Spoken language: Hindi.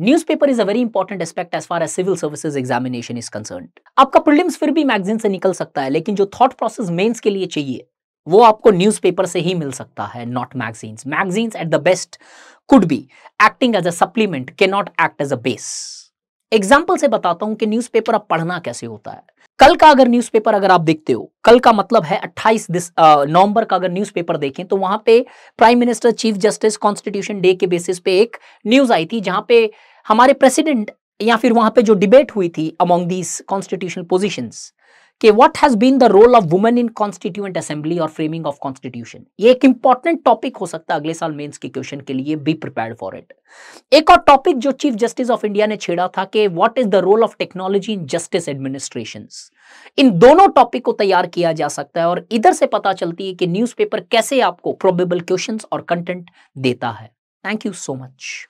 newspaper is a very important aspect as far as civil services examination is concern आपका प्रिलिम्स फिर भी मैगजीन से निकल सकता है लेकिन जो थॉट प्रोसेस मेंस के लिए चाहिए वो आपको न्यूज़पेपर से ही मिल सकता है not magazines magazines at the best could be acting as a supplement के not act as a base example से बताता हूं कि पेपर अब पढ़ना कैसे होता है कल का अगर न्यूज़पेपर अगर आप देखते हो कल का मतलब है 28 दिस नवंबर का अगर न्यूज़पेपर देखें तो वहां पे prime minister chief justice constitution day के बेसिस पे एक न्यूज आई थी जहां पे हमारे प्रेसिडेंट या फिर वहां पे जो डिबेट हुई थी अमोंग दीज कॉन्स्टिट्यूशनल पोजिशंस कि what has been the role of women in constituent assembly और फ्रेमिंग ऑफ कॉन्स्टिट्यूशन ये एक इंपॉर्टेंट टॉपिक हो सकता है अगले साल मेंस के क्वेश्चन के लिए बी प्रिपेयर फॉर इट एक और टॉपिक जो चीफ जस्टिस ऑफ इंडिया ने छेड़ा था कि what is the role of technology in justice administration इन दोनों टॉपिक को तैयार किया जा सकता है और इधर से पता चलती है कि न्यूज कैसे आपको प्रोबेबल क्वेश्चन और कंटेंट देता है थैंक यू सो मच